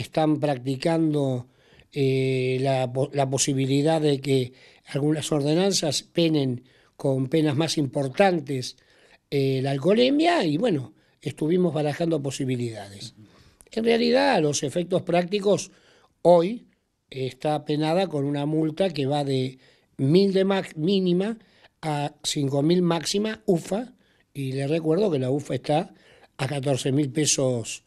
están practicando eh, la, posibilidad de que algunas ordenanzas penen con penas más importantes eh, la alcoholemia y bueno, estuvimos barajando posibilidades. En realidad, los efectos prácticos, hoy está penada con una multa que va de mil de mínima a 5.000 máxima UFA, y le recuerdo que la UFA está a 14.000 mil pesos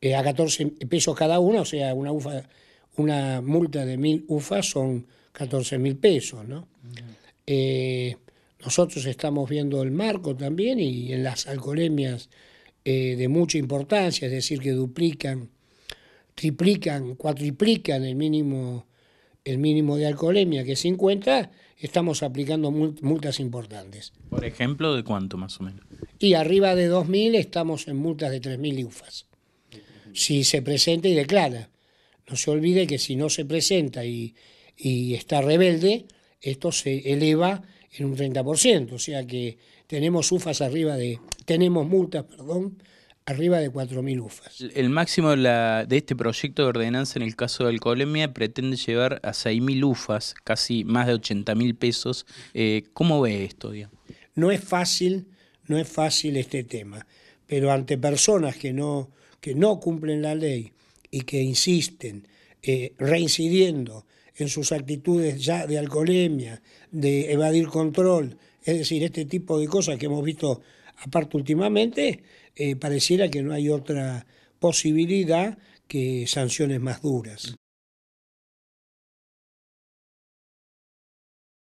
eh, a 14 pesos cada una, o sea, una ufa, una multa de mil ufas son 14 mil pesos, ¿no? Eh, nosotros estamos viendo el marco también y en las alcoholemias eh, de mucha importancia, es decir, que duplican, triplican, cuatriplican el mínimo, el mínimo de alcoholemia que es 50, estamos aplicando multas importantes. ¿Por ejemplo, de cuánto más o menos? Y arriba de 2.000 estamos en multas de 3.000 ufas si se presenta y declara. No se olvide que si no se presenta y, está rebelde, esto se eleva en un 30%, o sea que tenemos UFAs arriba de, tenemos multas, perdón, arriba de 4.000 UFAs. El máximo de, este proyecto de ordenanza en el caso de alcoholemia pretende llevar a 6.000 UFAs, casi más de 80.000 pesos. Eh, ¿Cómo ve esto? Díaz? No es fácil, no es fácil este tema pero ante personas que no, que no cumplen la ley y que insisten, eh, reincidiendo en sus actitudes ya de alcoholemia, de evadir control, es decir, este tipo de cosas que hemos visto aparte últimamente, eh, pareciera que no hay otra posibilidad que sanciones más duras.